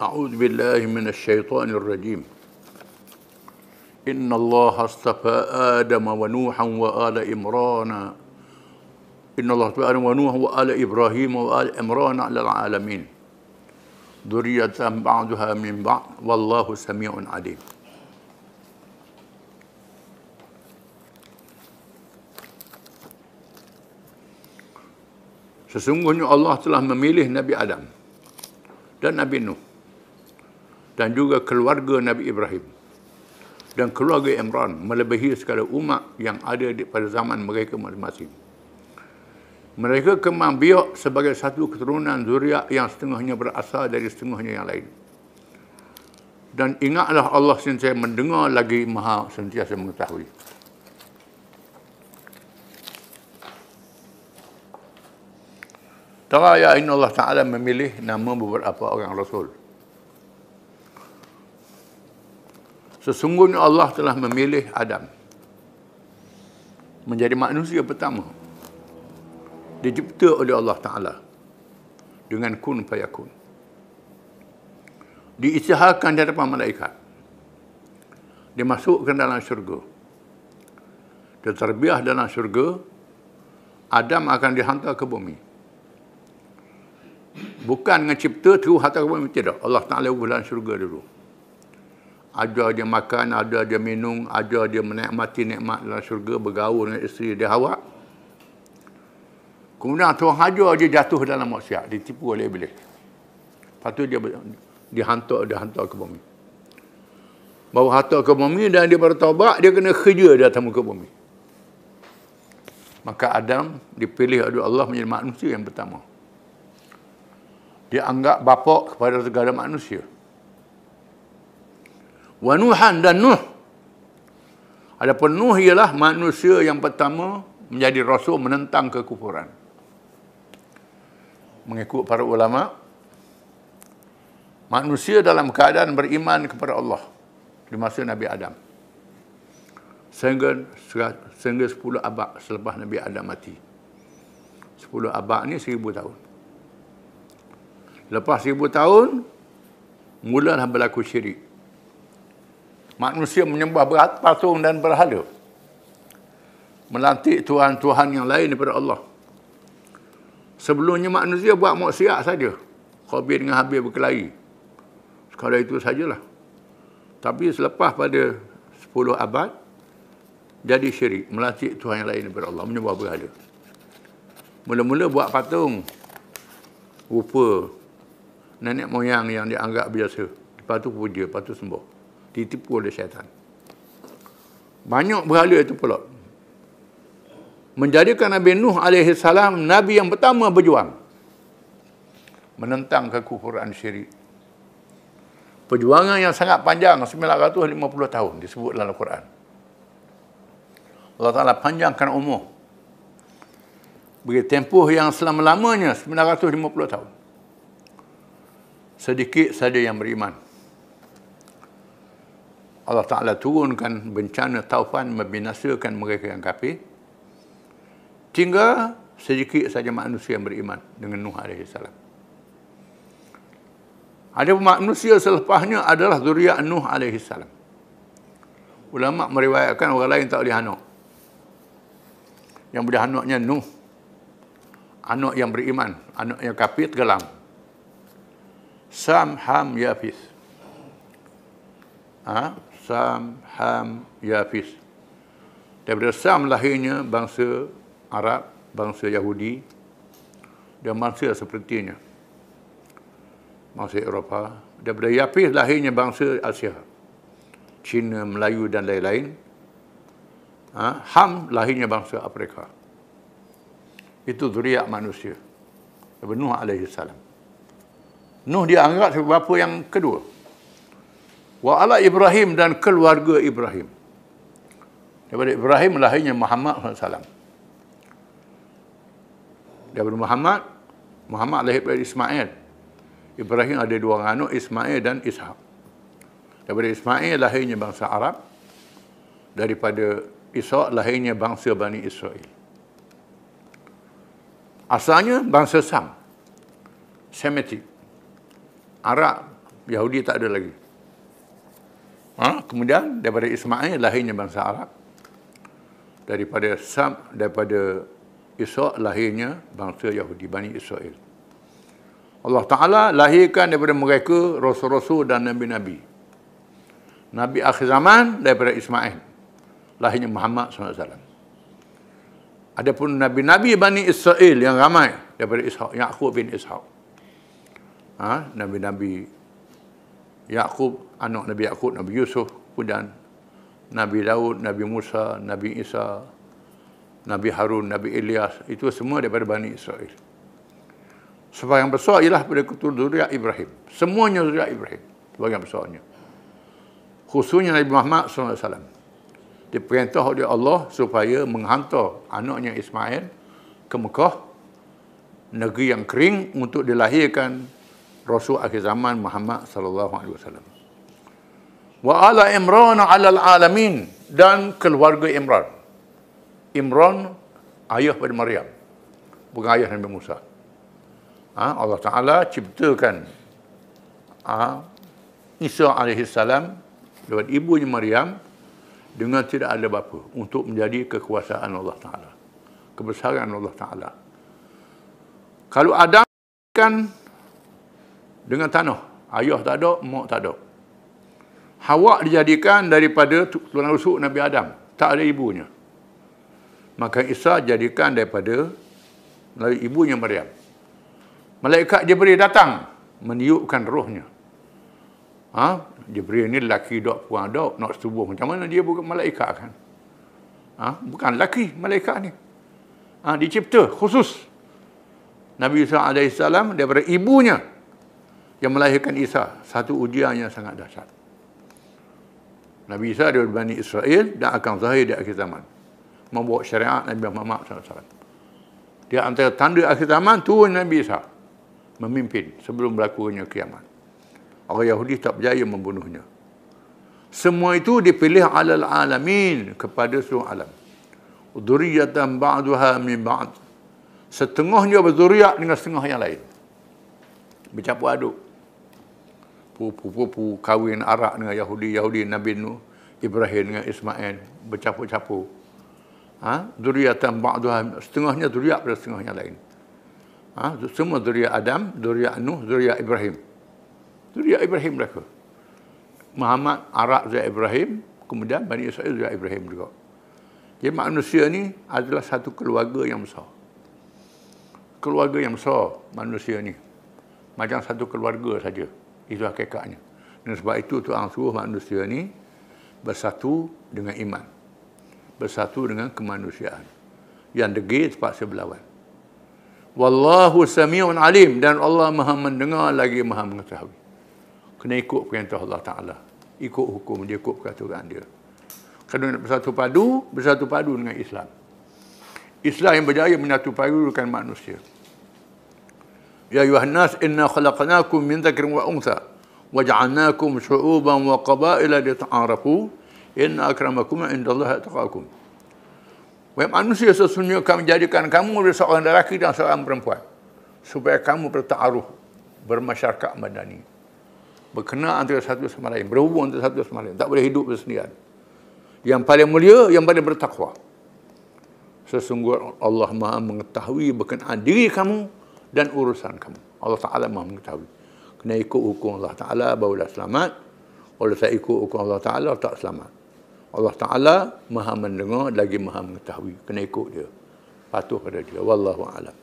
أعوذ بالله من الشيطان الرجيم إن الله اصطفى آدم ونوحا وآل إمران إن الله اصطفى آدم ونوحا وآل إبراهيم وآل إمران على العالمين ذرية بعضها من بعض والله سميع عليم Sesungguhnya Allah telah memilih Nabi Adam dan Nabi Nuh dan juga keluarga Nabi Ibrahim dan keluarga Imran melebihi segala umat yang ada pada zaman mereka masing-masing. Mereka kemang biak sebagai satu keturunan zuriat yang setengahnya berasal dari setengahnya yang lain. Dan ingatlah Allah sentiasa mendengar lagi maha sentiasa mengetahui. Tengah ayat Allah Ta'ala memilih nama beberapa orang Rasul. Sesungguhnya Allah telah memilih Adam menjadi manusia pertama dicipta oleh Allah Taala dengan kun fayakun. diisahkan di hadapan malaikat. Dimasukkan dalam syurga. Diterbiah dalam syurga, Adam akan dihantar ke bumi. Bukan dengan cipta, terus hantar ke bumi. Tidak. Allah Ta'ala berada dalam syurga dulu ada dia makan, ada dia minum, ada dia menikmati nikmat dalam syurga, bergaul dengan isteri dia hawa. Kemudian Tuhan hajar dia jatuh dalam maksiat, ditipu oleh iblis. Lepas tu dia dihantar, dihantar ke bumi. Bawa hantar ke bumi dan dia bertobak, dia kena kerja di atas muka bumi. Maka Adam dipilih oleh Allah menjadi manusia yang pertama. Dia anggap bapak kepada segala manusia wa nuhan dan nuh Ada penuh ialah manusia yang pertama menjadi rasul menentang kekufuran mengikut para ulama manusia dalam keadaan beriman kepada Allah di masa Nabi Adam sehingga sehingga 10 abad selepas Nabi Adam mati 10 abad ni 1000 tahun lepas 1000 tahun mulalah berlaku syirik manusia menyembah patung dan berhala. Melantik Tuhan-Tuhan yang lain daripada Allah. Sebelumnya manusia buat maksiat saja. Khabir dengan Habib berkelahi. Sekali itu sajalah. Tapi selepas pada 10 abad, jadi syirik. Melantik Tuhan yang lain daripada Allah. Menyembah berhala. Mula-mula buat patung. Rupa nenek moyang yang dianggap biasa. Lepas tu puja, lepas tu sembuh ditipu oleh syaitan. Banyak berhala itu pula. Menjadikan Nabi Nuh AS Nabi yang pertama berjuang. Menentang kekufuran syirik. Perjuangan yang sangat panjang, 950 tahun disebut dalam Al-Quran. Allah Ta'ala panjangkan umur. Beri tempoh yang selama-lamanya, 950 tahun. Sedikit saja yang beriman. Allah Ta'ala turunkan bencana taufan membinasakan mereka yang kafir. Tinggal sedikit saja manusia yang beriman dengan Nuh AS. Ada manusia selepasnya adalah zuriat Nuh AS. Ulama meriwayatkan orang lain tak boleh anak. Yang boleh anaknya Nuh. Anak yang beriman. Anak yang kafir tergelam. Sam, Ham, Yafis. Ha? Sam, Ham, Yafis. Daripada Sam lahirnya bangsa Arab, bangsa Yahudi dan bangsa sepertinya. Bangsa Eropah. Daripada Yafis lahirnya bangsa Asia. Cina, Melayu dan lain-lain. Ha? Ham lahirnya bangsa Afrika. Itu zuriat manusia. Daripada Nuh AS. Nuh dianggap sebagai apa yang kedua wa ala Ibrahim dan keluarga Ibrahim. Daripada Ibrahim lahirnya Muhammad SAW. Daripada Muhammad, Muhammad lahir dari Ismail. Ibrahim ada dua anak, Ismail dan Ishak. Daripada Ismail lahirnya bangsa Arab. Daripada Ishak lahirnya bangsa Bani Israel. Asalnya bangsa Sam. Semitic. Arab, Yahudi tak ada lagi. Ha? Kemudian daripada Ismail lahirnya bangsa Arab. Daripada Sam, daripada Isa' lahirnya bangsa Yahudi, Bani Israel. Allah Ta'ala lahirkan daripada mereka Rasul-Rasul dan Nabi-Nabi. Nabi akhir zaman daripada Ismail. Lahirnya Muhammad SAW. Adapun Nabi-Nabi Bani Israel yang ramai daripada Ishaq, Ya'qub bin Ishaq. Ha? Nabi-Nabi Yaqub, anak Nabi Yaqub, Nabi Yusuf, kemudian Nabi Daud, Nabi Musa, Nabi Isa, Nabi Harun, Nabi Elias, itu semua daripada Bani Israel. Sebagai yang besar ialah pada keturunan Zuriat Ibrahim. Semuanya Zuriat Ibrahim, sebagai yang besarnya. Khususnya Nabi Muhammad SAW. Diperintah oleh Allah supaya menghantar anaknya Ismail ke Mekah, negeri yang kering untuk dilahirkan Rasul akhir zaman Muhammad sallallahu alaihi wasallam. Wa ala Imran ala alamin dan keluarga Imran. Imran ayah pada Maryam. Bukan ayah Nabi Musa. Ha, Allah Ta'ala ciptakan ha, Isa alaihi salam lewat ibunya Maryam dengan tidak ada bapa untuk menjadi kekuasaan Allah Ta'ala. Kebesaran Allah Ta'ala. Kalau Adam kan dengan tanah. Ayah tak ada, mak tak ada. Hawa dijadikan daripada tulang rusuk Nabi Adam. Tak ada ibunya. Maka Isa jadikan daripada melalui ibunya Maryam. Malaikat Jibril datang meniupkan rohnya. Ha? Jibril ni lelaki dok puan dok nak setubuh macam mana dia bukan malaikat kan? Ha? Bukan lelaki malaikat ni. Ha? Dicipta khusus Nabi Isa AS daripada ibunya yang melahirkan Isa. Satu ujian yang sangat dahsyat. Nabi Isa dari Bani Israel dan akan zahir di akhir zaman. Membawa syariat Nabi Muhammad SAW. Di antara tanda akhir zaman, turun Nabi Isa. Memimpin sebelum berlakunya kiamat. Orang Yahudi tak berjaya membunuhnya. Semua itu dipilih alal alamin kepada seluruh alam. Zuriyatan ba'duha min ba'd. Setengahnya berzuriat dengan setengah yang lain. Bercampur aduk pupu-pupu kawin arak dengan Yahudi-Yahudi Nabi Nuh, Ibrahim dengan Ismail bercampur-campur. Ha? Duriatan ba'duha setengahnya duriat pada setengahnya lain. Ha? Semua duriat Adam, duriat Nuh, duriat Ibrahim. Duriat Ibrahim mereka. Muhammad arak Zia Ibrahim, kemudian Bani Israel Zia Ibrahim juga. Jadi manusia ni adalah satu keluarga yang besar. Keluarga yang besar manusia ni. Macam satu keluarga saja. Itu hakikatnya. Dan sebab itu Tuhan suruh manusia ni bersatu dengan iman. Bersatu dengan kemanusiaan. Yang degil terpaksa berlawan. Wallahu sami'un alim. Dan Allah maha mendengar lagi maha mengetahui. Kena ikut perintah Allah Ta'ala. Ikut hukum dia, ikut peraturan dia. Kalau nak bersatu padu, bersatu padu dengan Islam. Islam yang berjaya menyatu padu dengan manusia. Ya yuhannas inna khalaqnakum min dhakirin wa untha waj'alnakum syu'uban وقبائل لتعارفوا. li ta'arafu inna akramakum indallahi Wahai manusia sesungguhnya kami jadikan kamu dari seorang lelaki dan seorang perempuan supaya kamu bertaruh bermasyarakat madani. berkena antara satu sama lain, berhubung antara satu sama lain, tak boleh hidup bersendirian. Yang paling mulia, yang paling bertakwa. Sesungguhnya Allah Maha mengetahui berkenaan diri kamu dan urusan kamu. Allah Ta'ala maha mengetahui. Kena ikut hukum Allah Ta'ala baru dah selamat. Kalau tak ikut hukum Allah Ta'ala, tak selamat. Allah Ta'ala maha mendengar lagi maha mengetahui. Kena ikut dia. Patuh pada dia. Wallahu a'lam.